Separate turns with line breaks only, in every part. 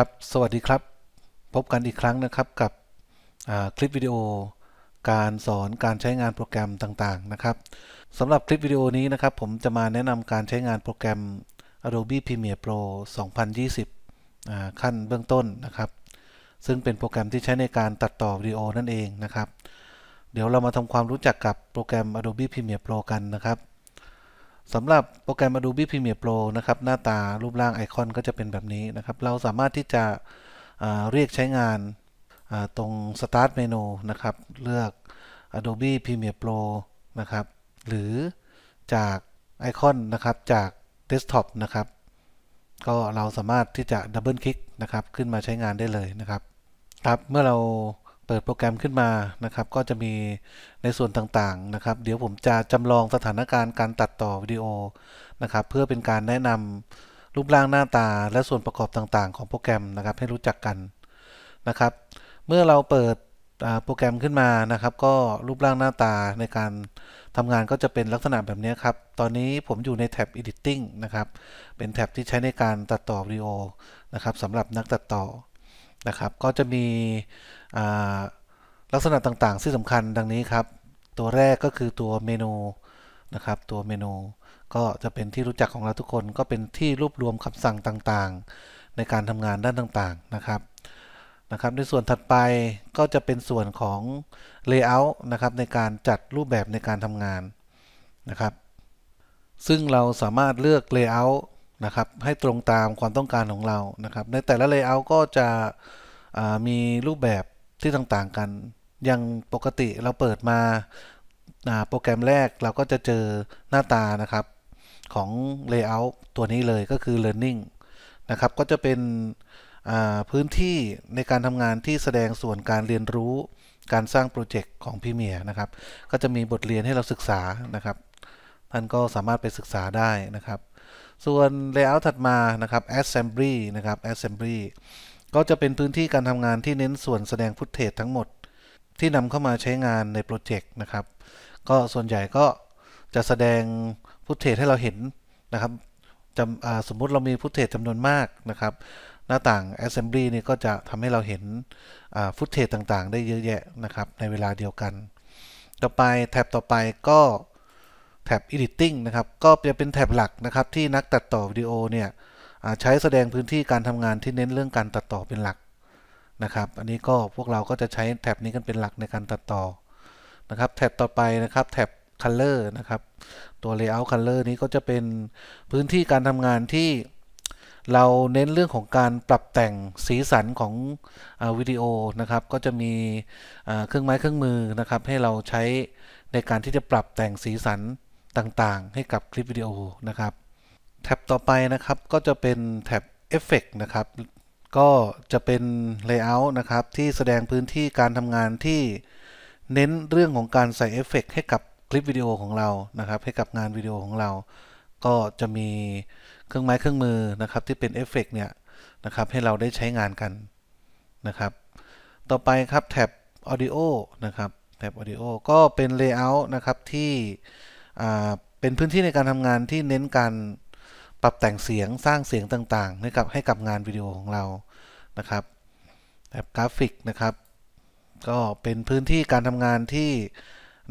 ครับสวัสดีครับ พบกันอีกครั้งนะครับกับคลิปวิดีโอ การสอนการใช้งานโปรแกรมต่างๆนะครับสำหรับคลิปวิดีโอนี้นะครับผมจะมาแนะนำการใช้งานโปรแกรม Adobe Premiere Pro 2020 ขั้นเบื้องต้นนะครับ ซึ่งเป็นโปรแกรมที่ใช้ในการตัดต่อวิดีโอนั่นเองนะครับ เดี๋ยวเรามาทำความรู้จักกับโปรแกรม Adobe Premiere Pro กันนะครับสำหรับโปรแกรม Adobe Premiere Pro นะครับ หน้าตารูปร่างไอคอนก็จะเป็นแบบนี้นะครับ เราสามารถที่จะเรียกใช้งานตรง Start Menu นะครับ เลือก Adobe Premiere Pro นะครับ หรือจากไอคอนนะครับจาก Desktop นะครับ ก็เราสามารถที่จะดับเบิลคลิกนะครับขึ้นมาใช้งานได้เลยนะครับ ครับ เมื่อเราเปิดโปรแกรมขึ้นมานะครับก็จะมีในส่วนต่างๆนะครับ เดี๋ยวผมจะจำลองสถานการณ์การตัดต่อวิดีโอนะครับ เพื่อเป็นการแนะนำรูปร่างหน้าตา และส่วนประกอบต่าง ๆ ของโปรแกรมนะครับ ให้รู้จักกันนะครับ เมื่อเราเปิดโปรแกรมขึ้นมานะครับ ก็รูปร่างหน้าตาในการทำงานก็จะเป็นลักษณะแบบนี้ครับ ตอนนี้ผมอยู่ในแท็บ editing นะครับ เป็นแท็บที่ใช้ในการตัดต่อวิดีโอนะครับสำหรับนักตัดต่อนะครับ ก็จะมีลักษณะต่างๆ ที่สำคัญดังนี้ครับตัวแรกก็คือตัวเมนูนะครับตัวเมนูก็จะเป็นที่รู้จักของเรา ทุกคนก็เป็นที่รวบรวมคำสั่งต่างๆ ในการทำงานด้านต่างๆนะครับนะครับในส่วนถัดไปก็จะเป็นส่วนของ layout นะครับในการจัดรูปแบบในการทำงานนะครับซึ่งเราสามารถเลือก layout นะครับให้ตรงตามความต้องการของเรานะครับในแต่ละ layout ก็จะมีรูปแบบที่ต่าง ๆ กันอย่างปกติเราเปิดมาโปรแกรมแรกเราก็จะเจอหน้าตานะครับของ Layout ตัวนี้เลยก็คือ Learning นะครับก็จะเป็นพื้นที่ในการทำงานที่แสดงส่วนการเรียนรู้การสร้างโปรเจกต์ของพี่เมียนะครับ ก็จะมีบทเรียนให้เราศึกษานะครับท่านก็สามารถไปศึกษาได้นะครับ ส่วน Layout ถัดมานะครับ Assembly นะครับ Assembly ก็จะเป็นพื้นที่การทำงานที่เน้นส่วนแสดงฟุตเทจทั้งหมด ที่นำเข้ามาใช้งานในโปรเจกต์นะครับก็ส่วนใหญ่ก็จะแสดงฟุตเทจให้เราเห็นนะครับจำสมมุติเรามีฟุตเทจจำนวนมากนะครับ หน้าต่าง Assembly นี่ก็จะทำให้เราเห็นฟุตเทจต่างๆ ได้เยอะแยะนะครับในเวลาเดียวกัน ต่อไปแท็บต่อไปก็แท็บ editing นะครับก็จะเป็นแท็บหลักนะครับ ที่นักตัดต่อวิดีโอเนี่ยใช้แสดงพื้นที่การทำงานที่เน้นเรื่องการตัดต่อเป็นหลักนะครับ อันนี้ก็พวกเราก็จะใช้แท็บนี้กันเป็นหลักในการตัดต่อนะครับ แท็บต่อไปนะครับแท็บ Color นะครับ ตัว Layout Color นี้ก็จะเป็นพื้นที่การทำงานที่เราเน้นเรื่องของการปรับแต่งสีสันของอวิดีโอนะครับ ก็จะมีเครื่องไม้เครื่องมือนะครับ ให้เราใช้ในการที่จะปรับแต่งสีสันต่างๆ ให้กับคลิปวิดีโอนะครับแท็บต่อไปนะครับก็จะเป็นแท็บเอฟเฟกนะครับ ก็จะเป็นลเยอร์นะครับที่แสดงพื้นที่การทำงานที่เน้นเรื่องของการใส่เอฟเฟกให้กับคลิปวิดีโอของเรานะครับ ให้กับงานวิดีโอของเรา ก็จะมีเครื่องไม้เครื่องมือนะครับที่เป็นเอฟเฟกเนี่ยนะครับให้เราได้ใช้งานกันนะครับ ต่อไปครับแท็บออดิโอนะครับแท็บออดิโอก็เป็นลเยอร์นะครับที่เป็นพื้นที่ในการทำงานที่เน้นการปรับแต่งเสียงสร้างเสียงต่างๆให้กับให้กับงานวิดีโอของเรานะครับแบบกราฟิกนะครับก็เป็นพื้นที่การทำงานที่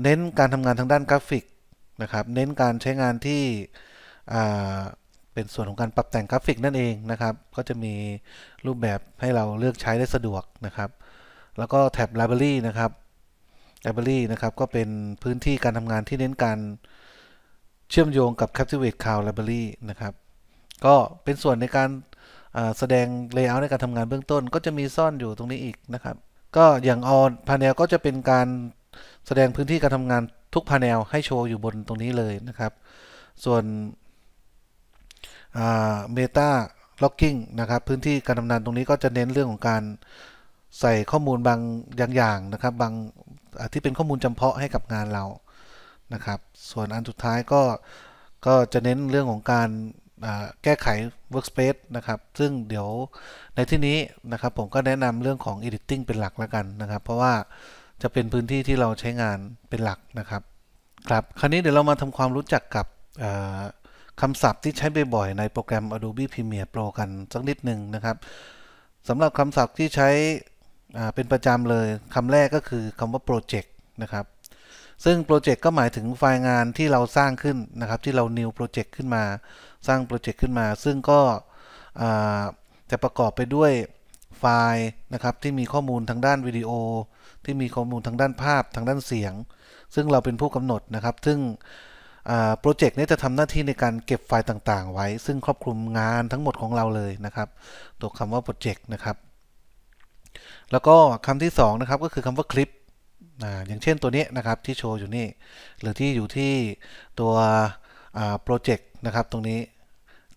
เน้นการทำงานทางด้านกราฟิกนะครับเน้นการใช้งานที่เป็นส่วนของการปรับแต่งกราฟิกนั่นเองนะครับ ก็จะมีรูปแบบให้เราเลือกใช้ได้สะดวกนะครับ แล้วก็แท็บ Library นะครับ Library นะครับ ก็เป็นพื้นที่การทำงานที่เน้นการเชื่อมโยงกับ Captivate Cloud Library นะครับก็เป็นส่วนในการแสดง layout ในการทำงานเบื้องต้นก็จะมีซ่อนอยู่ตรงนี้อีกนะครับ ก็อย่าง all panel ก็จะเป็นการแสดงพื้นที่การทำงานทุก panel ให้โชว์อยู่บนตรงนี้เลยนะครับ ส่วน meta locking นะครับ พื้นที่การทำงานตรงนี้ก็จะเน้นเรื่องของการใส่ข้อมูลบางอย่างนะครับบางที่เป็นข้อมูลจำเพาะให้กับงานเรานะครับ ส่วนอันสุดท้ายก็ก็จะเน้นเรื่องของการแก้ไข Workspace นะครับ ซึ่งเดี๋ยวในที่นี้นะครับผมก็แนะนำเรื่องของ Editing เป็นหลักแล้วกันนะครับ เพราะว่าจะเป็นพื้นที่ที่เราใช้งานเป็นหลักนะครับ ครับ คราวนี้เดี๋ยวเรามาทำความรู้จักกับคำศัพท์ที่ใช้บ่อยๆในโปรแกรม Adobe Premiere Pro กัน สักนิดหนึ่งนะครับ สำหรับคำศัพท์ที่ใช้เป็นประจำเลยคำแรกก็คือคำว่าโปรเจกต์นะครับ ซึ่งโปรเจกต์ก็หมายถึงไฟล์งานที่เราสร้างขึ้นนะครับ ที่เรา new project ขึ้นมาสร้างโปรเจกต์ขึ้นมา ซึ่งก็จะประกอบไปด้วยไฟล์นะครับที่มีข้อมูลทางด้านวิดีโอ ที่มีข้อมูลทางด้านภาพทางด้านเสียง ซึ่งเราเป็นผู้กำหนดนะครับ ซึ่งโปรเจกต์นี้จะทำหน้าที่ในการเก็บไฟล์ต่างๆ ไว้ซึ่งครอบคลุมงานทั้งหมดของเราเลยนะครับ ตัวคำว่าโปรเจกต์นะครับ แล้วก็คำที่2นะครับก็คือคำว่าคลิปอย่างเช่นตัวนี้นะครับที่โชว์อยู่นี่หรือที่อยู่ที่ตัวโปรเจกต์นะครับ ตรงนี้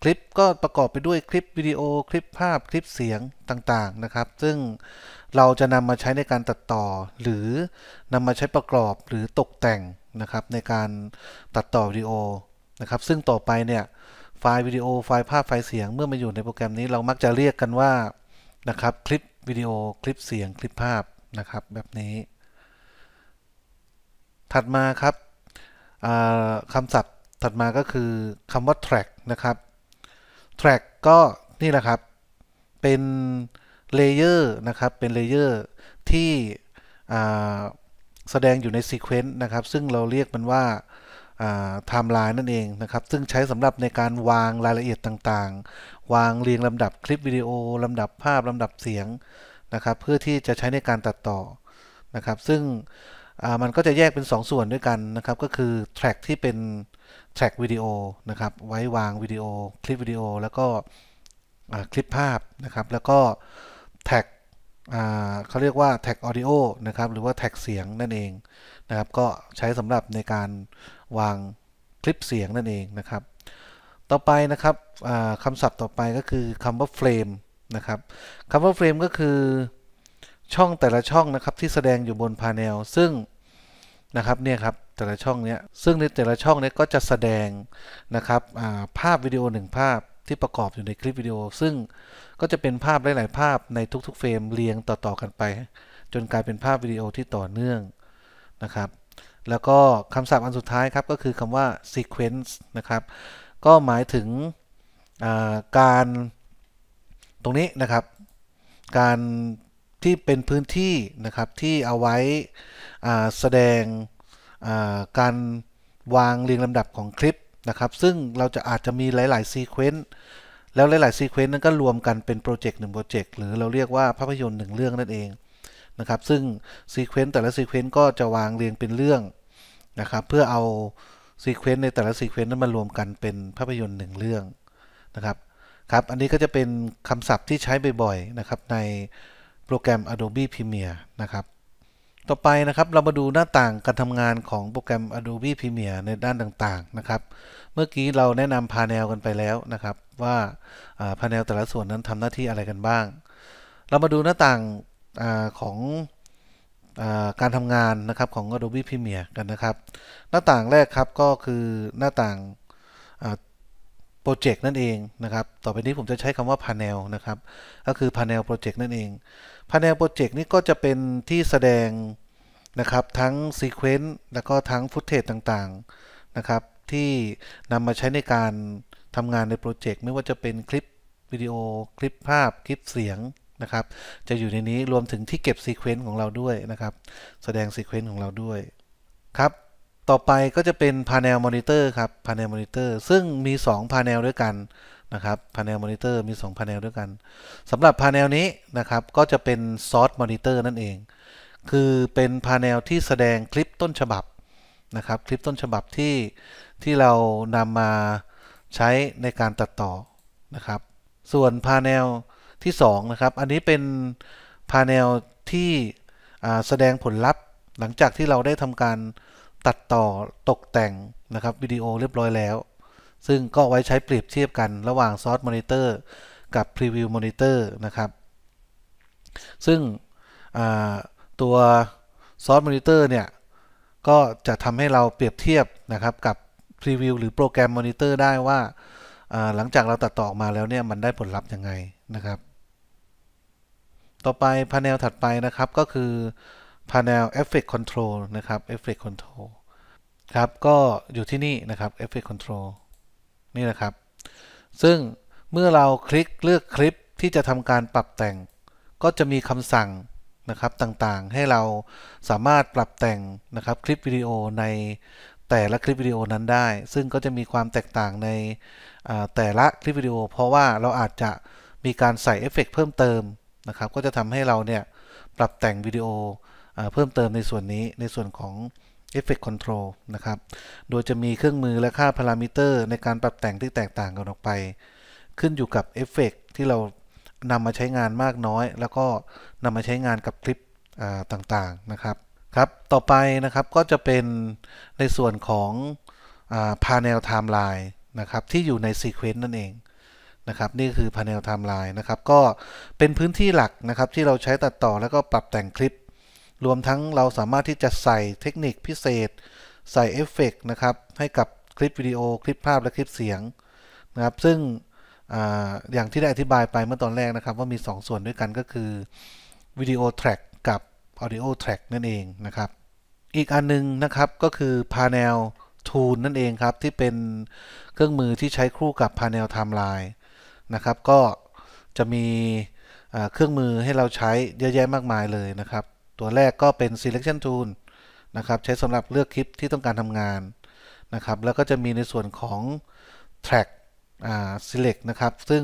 คลิปก็ประกอบไปด้วยคลิปวิดีโอคลิปภาพคลิปเสียงต่างๆนะครับ ซึ่งเราจะนำมาใช้ในการตัดต่อ หรือนำมาใช้ประกอบหรือตกแต่งนะครับในการตัดต่อวิดีโอนะครับซึ่งต่อไป เนี่ยไฟล์วิดีโอ ไฟล์ภาพไฟล์เสียงเมื่อมาอยู่ในโปรแกรมนี้เรามักจะเรียกกันว่านะครับคลิปวิดีโอคลิปเสียงคลิปภาพนะครับแบบนี้ ถัดมาครับคำศัพท์ถัดมาก็คือคำว่า track นะครับ track ก็นี่แหละครับเป็นเลเยอร์นะครับเป็นเลเยอร์ที่แสดงอยู่ในซีเควนต์นะครับ ซึ่งเราเรียกมันว่าไทม์ไลน์นั่นเองนะครับ ซึ่งใช้สำหรับในการวางรายละเอียดต่างๆ วางเรียงลำดับคลิปวิดีโอลำดับภาพลำดับเสียงนะครับ เพื่อที่จะใช้ในการตัดต่อนะครับ ซึ่งมันก็จะแยกเป็น2สส่วนด้วยกันนะครับ ก็คือแทร็กที่เป็นแทร็กวิดีโอนะครับไว้วางวิดีโอ คลิปวิดีโอ แล้วก็คลิปภาพนะครับ แล้วก็แท็กเขาเรียกว่าแท็กออดิโอนะครับหรือว่าแท็กเสียงนั่นเองนะครับ ก็ใช้สำหรับในการวางคลิปเสียงนั่นเองนะครับ ต่อไปนะครับคำศัพท์ต่อไปก็คือคำว่าเฟรมนะครับคำว่าเฟรมก็คือช่องแต่ละช่องนะครับที่แสดงอยู่บนพาเนลซึ่งนะครับเนี่ยครับแต่ละช่องเนี้ยซึ่งในแต่ละช่องเนี้ยก็จะแสดงนะครับภาพวิดีโอหนึ่งภาพที่ประกอบอยู่ในคลิปวิดีโอ ซึ่งก็จะเป็นภาพหลาย ๆ ภาพในทุก ๆ เฟรมเรียงต่อ ๆ กันไป จนกลายเป็นภาพวิดีโอที่ต่อเนื่องนะครับ แล้วก็คำศัพท์อันสุดท้ายครับก็คือคำว่า sequence นะครับ ก็หมายถึงการตรงนี้นะครับการที่เป็นพื้นที่นะครับที่เอาไว้แสดงการวางเรียงลำดับของคลิปนะครับ ซึ่งเราจะอาจจะมีหลายๆซีเควนต์แล้วหลายๆซีเควนต์นั้นก็รวมกันเป็นโปรเจกต์หนึ่งโปรเจกต์หรือเราเรียกว่าภาพยนตร์หนึ่งเรื่องนั่นเองนะครับ ซึ่งซีเควนต์แต่ละซีเควนต์ก็จะวางเรียงเป็นเรื่องนะครับเพื่อเอาซีเควนต์ในแต่ละซีเควนต์นั้นมารวมกันเป็นภาพยนตร์หนึ่งเรื่องนะครับครับอันนี้ก็จะเป็นคำศัพท์ที่ใช้บ่อยๆนะครับในโปรแกรม Adobe Premiere นะครับต่อไปนะครับเรามาดูหน้าต่างการทำงานของโปรแกรม Adobe Premiere ในด้านต่างๆนะครับเมื่อกี้เราแนะนำพาแนวกันไปแล้วนะครับ ว่าพาแนวแต่ละส่วนนั้นทำหน้าที่อะไรกันบ้าง เรามาดูหน้าต่างอของอการทำงานนะครับของ Adobe Premiere กันนะครับหน้าต่างแรกครับก็คือหน้าต่างโปรเจกต์นั่นเองนะครับ ต่อไปนี้ผมจะใช้คำว่า panel นะครับ ก็คือ panel project นั่นเอง panel project นี้ก็จะเป็นที่แสดงนะครับทั้ง sequence แล้วก็ทั้ง footage ต่างๆนะครับที่นำมาใช้ในการทำงานในโปรเจกต์ไม่ว่าจะเป็นคลิปวิดีโอคลิปภาพคลิปเสียงนะครับ จะอยู่ในนี้รวมถึงที่เก็บซีเควนต์ของเราด้วยนะครับแสดงซีเควนต์ของเราด้วยครับต่อไปก็จะเป็น panel monitor ครับ panel monitor ซึ่งมี2 panel ด้วยกันนะครับ panel monitor มี2 panel ด้วยกันสำหรับ panel นี้นะครับก็จะเป็น source monitor นั่นเอง คือเป็น panel ที่แสดงคลิปต้นฉบับนะครับ คลิปต้นฉบับที่ที่เรานำมาใช้ในการตัดต่อนะครับ ส่วน panel ที่2นะครับอันนี้เป็น panel ที่แสดงผลลัพธ์ หลังจากที่เราได้ทำการตัดต่อตกแต่งนะครับ วิดีโอเรียบร้อยแล้ว ซึ่งก็ไว้ใช้เปรียบเทียบกัน ระหว่างซอสมอนิเตอร์กับพรีวิวมอนิเตอร์นะครับ ซึ่งตัวซอสมอนิเตอร์เนี่ยก็จะทำให้เราเปรียบเทียบนะครับกับพรีวิวหรือโปรแกรมมอนิเตอร์ได้ว่าหลังจากเราตัดต่อออกมาแล้วเนี่ยมันได้ผลลัพธ์ยังไงนะครับ ต่อไปพาเนลถัดไปนะครับก็คือ Panel Effect Control นะครับ Effect Control ครับก็อยู่ที่นี่นะครับ Effect Control นี่นะครับ ซึ่งเมื่อเราคลิกเลือกคลิปที่จะทำการปรับแต่ง ก็จะมีคำสั่งนะครับต่างๆ ให้เราสามารถปรับแต่งนะครับคลิปวิดีโอในแต่ละคลิปวิดีโอนั้นได้ ซึ่งก็จะมีความแตกต่างในแต่ละคลิปวิดีโอ เพราะว่าเราอาจจะมีการใส่เอฟเฟกเพิ่มเติมนะครับ ก็จะทำให้เราเนี่ยปรับแต่งวิดีโอเพิ่มเติมในส่วนนี้ในส่วนของ Effect Control นะครับ โดยจะมีเครื่องมือและค่าพารามิเตอร์ในการปรับแต่งที่แตกต่างกันออกไป ขึ้นอยู่กับเอฟเฟกที่เรานำมาใช้งานมากน้อย แล้วก็นำมาใช้งานกับคลิปต่างๆนะครับครับ ต่อไปนะครับก็จะเป็นในส่วนของ p a แ e l ไทม์ไลน์นะครับที่อยู่ในซีเควน c e นั่นเองนะครับนี่คือ p a แ e l ไทม์ไลน์นะครับก็เป็นพื้นที่หลักนะครับที่เราใช้ตัดต่อ แล้วก็ปรับแต่งคลิปรวมทั้งเราสามารถที่จะใส่เทคนิคพิเศษ ใส่เอฟเฟกนะครับ ให้กับคลิปวิดีโอคลิปภาพและคลิปเสียงนะครับซึ่งออย่างที่ได้อธิบายไปเมื่อตอนแรกนะครับ ว่ามี 2สส่วนด้วยกันก็คือ วิดีโอแทร็กกับออดิโอแทร็กนั่นเองนะครับ อีกอันนึงนะครับก็คือพาแนลทูนนั่นเองครับ ที่เป็นเครื่องมือที่ใช้คู่กับพาแนลไทม์ไลน์นะครับก็จะมีเครื่องมือให้เราใช้เยอะแยะมากมายเลยนะครับตัวแรกก็เป็น selection tool นะครับใช้สำหรับเลือกคลิปที่ต้องการทำงานนะครับ แล้วก็จะมีในส่วนของ track select นะครับ ซึ่ง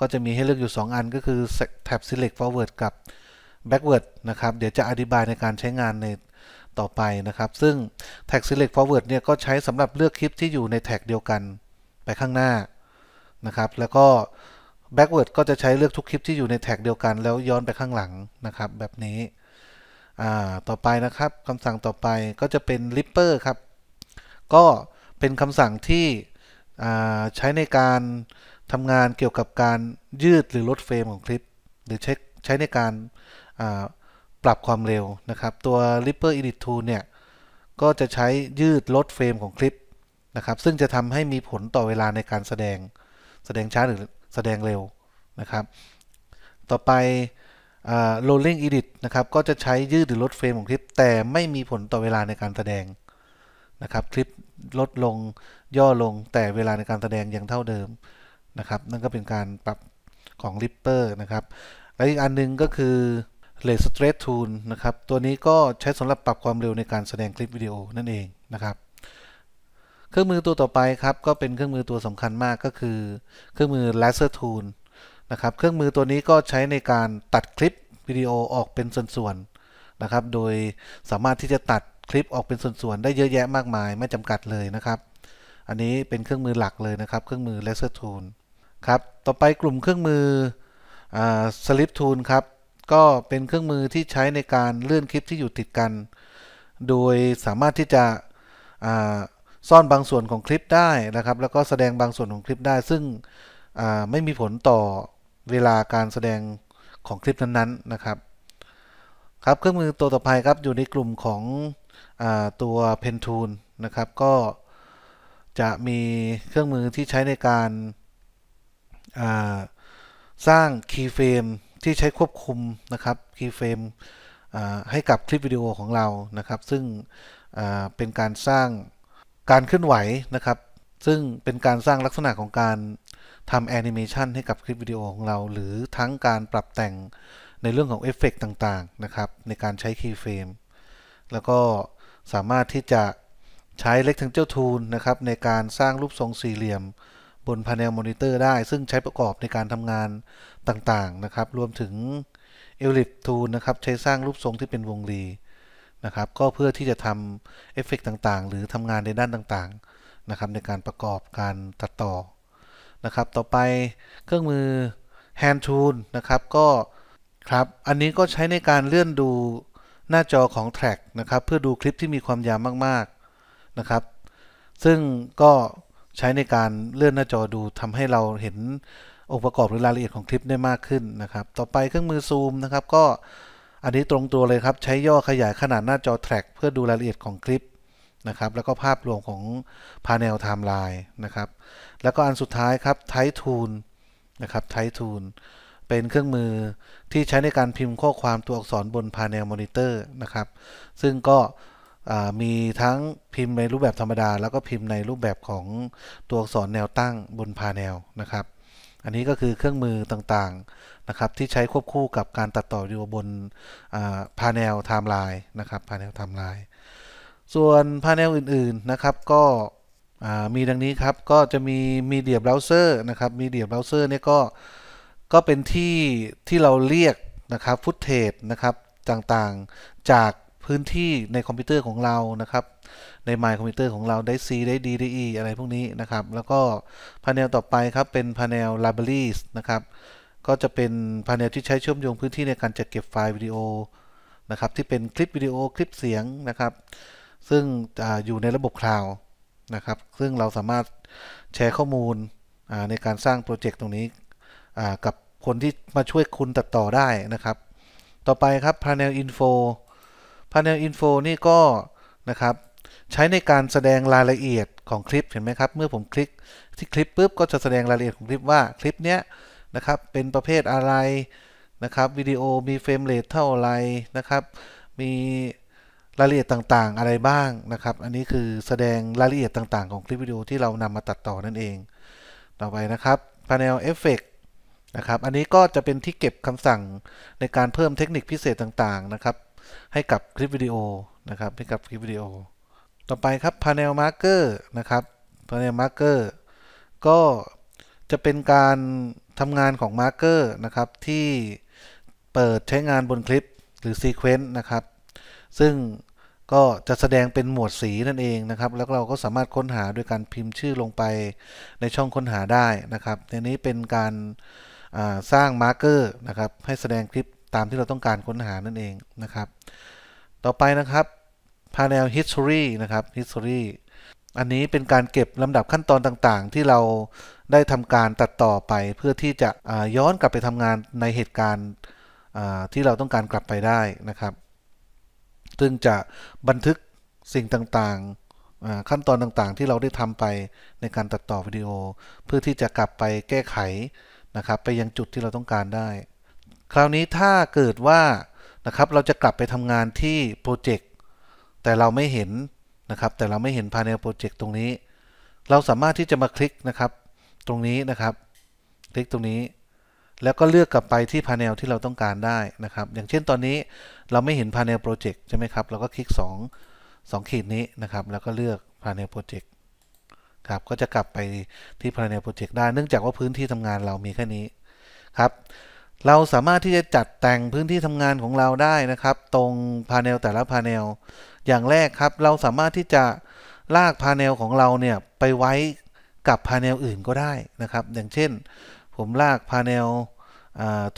ก็จะมีให้เลือกอยู่ 2 อันก็คือ tab select forward กับ backward นะครับ เดี๋ยวจะอธิบายในการใช้งานในต่อไปนะครับ ซึ่ง tag select forward เนี่ยก็ใช้สำหรับเลือกคลิปที่อยู่ในแท็กเดียวกันไปข้างหน้านะครับ แล้วก็ backward ก็จะใช้เลือกทุกคลิปที่อยู่ในแท็กเดียวกัน แล้วย้อนไปข้างหลังนะครับ แบบนี้ต่อไปนะครับคำสั่งต่อไปก็จะเป็น Ripper ครับก็เป็นคำสั่งที่ใช้ในการทำงานเกี่ยวกับการยืดหรือลดเฟรมของคลิปหรือใช้ใช้ในการปรับความเร็วนะครับ ตัว Ripper Edit Tool เนี่ยก็จะใช้ยืดลดเฟรมของคลิปนะครับซึ่งจะทำให้มีผลต่อเวลาในการแสดงแสดงช้าหรือแสดงเร็วนะครับ ต่อไป rolling edit นะครับก็จะใช้ยืดหรือลดเฟรมของคลิป แต่ไม่มีผลต่อเวลาในการแสดงนะครับคลิปลดลงย่อลงแต่เวลาในการแสดงยังเท่าเดิมนะครับนั่นก็เป็นการปรับของ Ripper นะครับและอีกอันนึงก็คือ r a t e s t r e t c Tool นะครับตัวนี้ก็ใช้สำหรับปรับความเร็วในการแสดงคลิปวิดีโอนั่นเองนะครับเครื่องมือตัวต่อไปครับก็เป็นเครื่องมือตัวสำคัญมากก็คือเครื่องมือ Laser Tool นะครับ เครื่องมือตัวนี้ก็ใช้ในการตัดคลิปวิดีโอออกเป็นส่วนๆนะครับ โดยสามารถที่จะตัดคลิปออกเป็นส่วนๆได้เยอะแยะมากมายไม่จำกัดเลยนะครับ อันนี้เป็นเครื่องมือหลักเลยนะครับ เครื่องมือ Laser Tool ครับต่อไปกลุ่มเครื่องมือ Slip Tool ครับก็เป็นเครื่องมือที่ใช้ในการเลื่อนคลิปที่อยู่ติดกัน โดยสามารถที่จะซ่อนบางส่วนของคลิปได้นะครับ แล้วก็แสดงบางส่วนของคลิปได้ซึ่งไม่มีผลต่อเวลาการแสดงของคลิปนั้นๆ นะครับ ครับ เครื่องมือตัวต่อไปครับอยู่ในกลุ่มของอตัว Pen Tool นะครับ ก็จะมีเครื่องมือที่ใช้ในการสร้าง Keyframe ที่ใช้ควบคุมนะครับ Keyframe ให้กับคลิปวิดีโอของเรา นะครับ ซึ่งเป็นการสร้างการเคลื่อนไหวนะครับ ซึ่งเป็นการสร้างลักษณะของการทำแอนิเมชันให้กับคลิปวิดีโอของเรา หรือทั้งการปรับแต่งในเรื่องของเอฟเฟกต่างๆนะครับในการใช้คีย์เฟรมแล้วก็สามารถที่จะใช้เล็กทั้งเจ้าทูนะครับในการสร้างรูปทรงสี่เหลี่ยม บนเนลมอนิเตอร์ได้ซึ่งใช้ประกอบในการทำงานต่าง ๆ นะครับ รวมถึงเอลิปทูนนะครับ ใช้สร้างรูปทรงที่เป็นวงรี นะครับก็เพื่อที่จะทำเอฟเฟกต่างๆ หรือทำงานในด้านต่างๆนะครับในการประกอบการตัดต่อนะครับต่อไปเครื่องมือ hand tool นะครับก็ครับอันนี้ก็ใช้ในการเลื่อนดูหน้าจอของ track นะครับเพื่อดูคลิปที่มีความยาวมากๆนะครับซึ่งก็ใช้ในการเลื่อนหน้าจอดูทำให้เราเห็นองค์ประกอบหรือรายละเอียดของคลิปได้มากขึ้นนะครับต่อไปเครื่องมือซูมนะครับก็อันนี้ตรงตัวเลยครับใช้ย่อขยายขนาดหน้าจอแทร็กเพื่อดูรายละเอียดของคลิปนะครับแล้วก็ภาพรวมของพาแนลไทม์ไลน์นะครับแล้วก็อันสุดท้ายครับไททูลนะครับไททูลเป็นเครื่องมือที่ใช้ในการพิมพ์ข้อความตัวอักษรบนพาแนลมอนิเตอร์นะครับซึ่งก็มีทั้งพิมพ์ในรูปแบบธรรมดา แล้วก็พิมพ์ในรูปแบบของตัวอักษรแนวตั้งบนพาแนลนะครับอันนี้ก็คือเครื่องมือต่างๆนะครับที่ใช้ควบคู่กับการตัดต่อวิดีโอบนพาแนลไทม์ไลน์นะครับพาแนลไทม์ไลน์ส่วนพาเนลอื่น ๆนะครับก็มีดังนี้ครับ ก็จะมีมีเยเบราว์เซอร์นะครับ m ี d i a b r เซอร์เนี่ยก็ก็เป็นที่ที่เราเรียกนะครับฟุตเทจนะครับ ต่างๆจากพื้นที่ในคอมพิวเตอร์ของเรานะครับ ในไมค์คอมพิวเตอร์ของเราได้ C ได้ D ได้ E อะไรพวกนี้นะครับ แล้วก็พาเนลต่อไปครับ เป็นพาเนล Libraries นะครับก็จะเป็นพาเนลที่ใช้เชื่อมโยงพื้นที่ในการจัดเก็บไฟล์วิดีโอนะครับ ที่เป็นคลิปวิดีโอคลิปเสียงนะครับซึ่งอยู่ในระบบคลาวด์นะครับ ซึ่งเราสามารถแชร์ข้อมูลในการสร้างโปรเจกต์ตรงนี้ กับคนที่มาช่วยคุณตัดต่อได้นะครับ ต่อไปครับ panel info panel info นี่ก็ นะครับ ใช้ในการแสดงรายละเอียดของคลิปเห็นไหมครับ เมื่อผมคลิกที่คลิปปุ๊บก็จะแสดงรายละเอียดของคลิปว่าคลิปเนี้ยนะครับเป็นประเภทอะไรนะครับวิดีโอมีเฟรมเรทเท่าไรนะครับ มีรายละเอียดต่างๆ อะไรบ้างนะครับ อันนี้คือแสดงรายละเอียดต่างๆของคลิปวิดีโอที่เรานำมาตัดต่อนั่นเอง ต่อไปนะครับ panel effect นะครับ อันนี้ก็จะเป็นที่เก็บคำสั่งในการเพิ่มเทคนิคพิเศษต่างๆนะครับให้กับคลิปวิดีโอนะครับให้กับคลิปวิดีโอ ต่อไปครับ panel marker นะครับ panel marker ก็จะเป็นการทำงานของมาร์เกอร์นะครับที่เปิดใช้งานบนคลิปหรือซีเควนต์นะครับซึ่งก็จะแสดงเป็นหมวดสีนั่นเองนะครับ แล้วเราก็สามารถค้นหาโดยการพิมพ์ชื่อลงไปในช่องค้นหาได้นะครับในนี้เป็นการสร้างมาร์กเกอร์นะครับให้แสดงคลิปตามที่เราต้องการค้นหานั่นเองนะครับ ต่อไปนะครับ panel history นะครับ history อันนี้เป็นการเก็บลำดับขั้นตอนต่างๆ ที่เราได้ทำการตัดต่อไป เพื่อที่จะย้อนกลับไปทำงานในเหตุการณ์ที่เราต้องการกลับไปได้นะครับซึ่งจะบันทึกสิ่งต่างๆขั้นตอนต่างๆ ที่เราได้ทำไปในการตัดต่อวิดีโอ เพื่อที่จะกลับไปแก้ไขนะครับ ไปยังจุดที่เราต้องการได้ คราวนี้ถ้าเกิดว่านะครับเราจะกลับไปทำงานที่โปรเจกต์แต่เราไม่เห็นนะครับ แต่เราไม่เห็นภายในโปรเจกต์ตรงนี้ เราสามารถที่จะมาคลิกนะครับตรงนี้นะครับ คลิกตรงนี้แล้วก็เลือกกลับไปที่พาเนลที่เราต้องการได้นะครับ อย่างเช่นตอนนี้เราไม่เห็นพาเนลโปรเจกต์ใช่ไหมครับ เราก็คลิก 2 2ขีดนี้นะครับ แล้วก็เลือกพาเนลโปรเจกต์ครับก็จะกลับไปที่พาเนลโปรเจกต์ได้เนื่องจากว่าพื้นที่ทำงานเรามีแค่นี้ครับ เราสามารถที่จะจัดแต่งพื้นที่ทำงานของเราได้นะครับ ตรงพาเนลแต่ละพาเนลอย่างแรกครับ เราสามารถที่จะลากพาเนลของเราเนี่ยไปไว้กับพาเนลอื่นก็ได้นะครับ อย่างเช่นผมลากพาเนล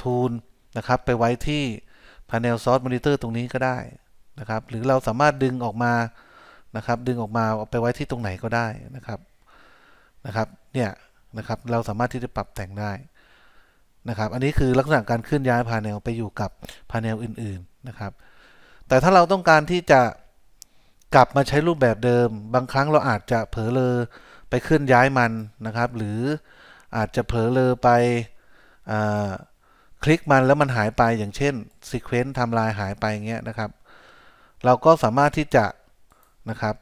ทูลนะครับไปไว้ที่พาเนลซอสมอนิเตอร์ตรงนี้ก็ได้นะครับ หรือเราสามารถดึงออกมานะครับ ดึงออกมาเอาไปไว้ที่ตรงไหนก็ได้นะครับนะครับ เนี่ยนะครับเราสามารถที่จะปรับแต่งได้นะครับ อันนี้คือลักษณะการเคลื่อนย้ายพาเนลไปอยู่กับพาเนลอื่น ๆนะครับ แต่ถ้าเราต้องการที่จะกลับมาใช้รูปแบบเดิม บางครั้งเราอาจจะเผลอเลอไปเคลื่อนย้ายมันนะครับ หรืออาจจะเผลอเลอไปคลิกมันแล้วมันหายไปอย่างเช่นซีเควนต์ทำลายหายไปเงี้ยนะครับ เราก็สามารถที่จะนะครับ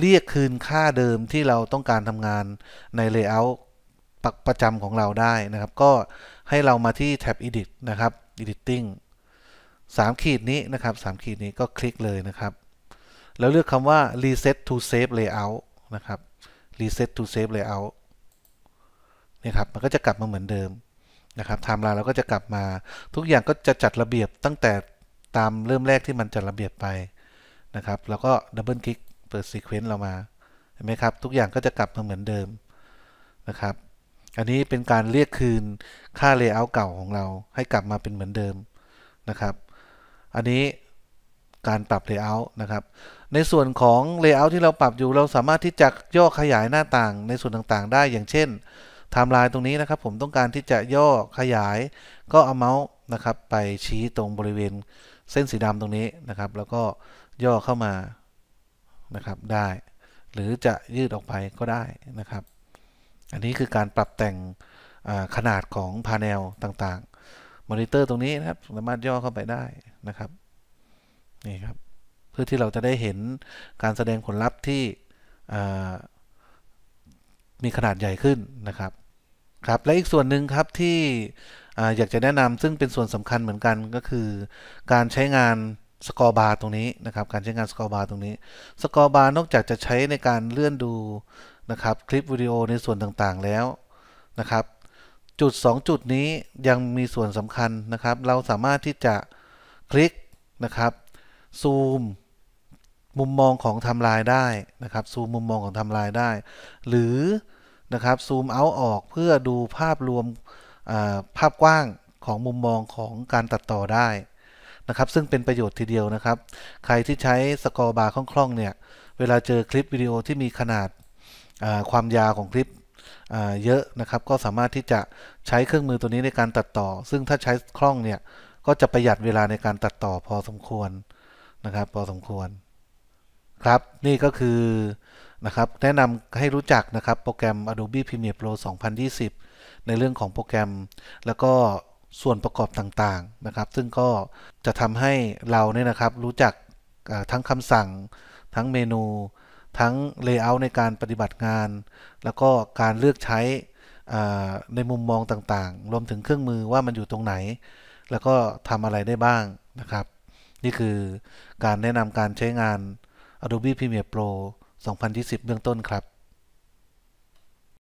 เรียกคืนค่าเดิมที่เราต้องการทำงานใน Layout ประจำของเราได้นะครับ ก็ให้เรามาที่แท็บ Edit นะครับ Editing 3ขีดนี้นะครับ3ขีดนี้ก็คลิกเลยนะครับแล้วเลือกคำว่า Reset to Save Layout นะครับ Reset to Save Layout นะครับ มันก็จะกลับมาเหมือนเดิมนะครับไทม์ไลน์เราก็จะกลับมา ทุกอย่างก็จะจัดระเบียบตั้งแต่ตามเริ่มแรกที่มันจัดระเบียบไปนะครับ แล้วก็ดับเบิลคลิกเปิดซีเควนซ์เรามา เห็นไหมครับ ทุกอย่างก็จะกลับมาเหมือนเดิมนะครับ อันนี้เป็นการเรียกคืนค่าเลเยอร์เก่าของเรา ให้กลับมาเป็นเหมือนเดิมนะครับ อันนี้การปรับเลเยอร์นะครับ ในส่วนของเลเยอร์ที่เราปรับอยู่ เราสามารถที่จะย่อขยายหน้าต่างในส่วนต่างๆ ได้อย่างเช่นไทม์ไลน์ตรงนี้นะครับผมต้องการที่จะย่อขยาย ก็เอาเมาส์นะครับ ไปชี้ตรงบริเวณ เส้นสีดำตรงนี้นะครับ แล้วก็ย่อเข้ามานะครับได้ หรือจะยืดออกไปก็ได้นะครับ อันนี้คือการปรับแต่งขนาดของพาแนลต่างๆมอนิเตอร์ตรงนี้นะครับ สามารถย่อเข้าไปได้นะครับนี่ครับเพื่อที่เราจะได้เห็นการแสดงผลลัพธ์ที่มีขนาดใหญ่ขึ้นนะครับครับและอีกส่วนหนึ่งครับที่อยากจะแนะนำซึ่งเป็นส่วนสำคัญเหมือนกันก็คือการใช้งานสกอร์บาร์ตรงนี้นะครับ การใช้งานสกอร์บาร์ตรงนี้สกอร์บาร์นอกจากจะใช้ในการเลื่อนดูนะครับคลิปวิดีโอในส่วนต่างๆแล้วนะครับ จุด 2 จุดนี้ยังมีส่วนสำคัญนะครับ เราสามารถที่จะคลิกนะครับซูมมุมมองของทำลายได้นะครับ ซูมมุมมองของทำลายได้ หรือนะครับซูมเอาออกเพื่อดูภาพรวมภาพกว้างของมุมมองของการตัดต่อได้นะครับซึ่งเป็นประโยชน์ทีเดียวนะครับ ใครที่ใช้สกอร์บาร์คล่องๆเนี่ยเวลาเจอคลิปวิดีโอที่มีขนาดความยาวของคลิปเยอะนะครับก็สามารถที่จะใช้เครื่องมือตัวนี้ในการตัดต่อ ซึ่งถ้าใช้คล่องเนี่ยก็จะประหยัดเวลาในการตัดต่อพอสมควรนะครับพอสมควรครับนี่ก็คือนะครับแนะนำให้รู้จักนะครับ โปรแกรม Adobe Premiere Pro 2020 ในเรื่องของโปรแกรม แล้วก็ส่วนประกอบต่างๆนะครับ ซึ่งก็จะทำให้เราเนี่ยนะครับ รู้จักทั้งคำสั่ง ทั้งเมนู ทั้งเลเยอร์ในการปฏิบัติงาน แล้วก็การเลือกใช้ในมุมมองต่างๆ รวมถึงเครื่องมือว่ามันอยู่ตรงไหน แล้วก็ทำอะไรได้บ้างนะครับ นี่คือการแนะนำการใช้งาน Adobe Premiere Pro 2010เบื้องต้นครับ